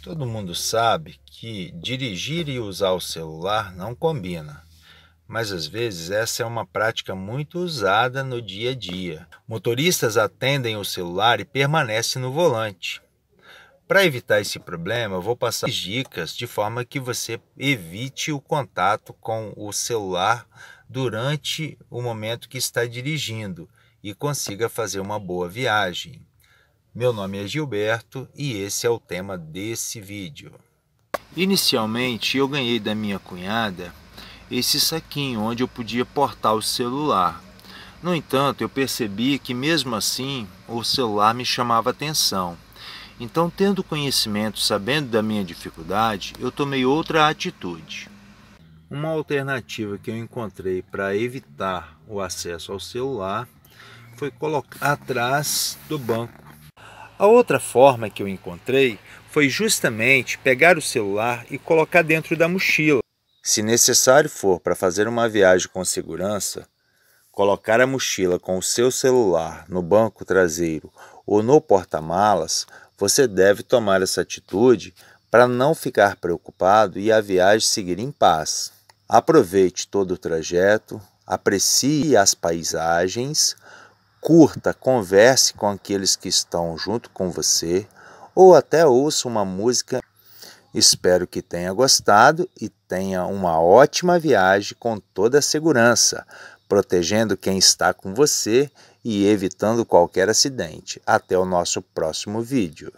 Todo mundo sabe que dirigir e usar o celular não combina, mas às vezes essa é uma prática muito usada no dia a dia. Motoristas atendem o celular e permanecem no volante. Para evitar esse problema, vou passar dicas de forma que você evite o contato com o celular durante o momento que está dirigindo e consiga fazer uma boa viagem. Meu nome é Gilberto e esse é o tema desse vídeo. Inicialmente eu ganhei da minha cunhada esse saquinho onde eu podia portar o celular. No entanto, eu percebi que mesmo assim o celular me chamava atenção. Então, tendo conhecimento, sabendo da minha dificuldade, eu tomei outra atitude. Uma alternativa que eu encontrei para evitar o acesso ao celular foi colocar atrás do banco a outra forma que eu encontrei foi justamente pegar o celular e colocar dentro da mochila. Se necessário for para fazer uma viagem com segurança, colocar a mochila com o seu celular no banco traseiro ou no porta-malas, você deve tomar essa atitude para não ficar preocupado e a viagem seguir em paz. Aproveite todo o trajeto, aprecie as paisagens, curta, converse com aqueles que estão junto com você ou até ouça uma música. Espero que tenha gostado e tenha uma ótima viagem com toda a segurança, protegendo quem está com você e evitando qualquer acidente. Até o nosso próximo vídeo.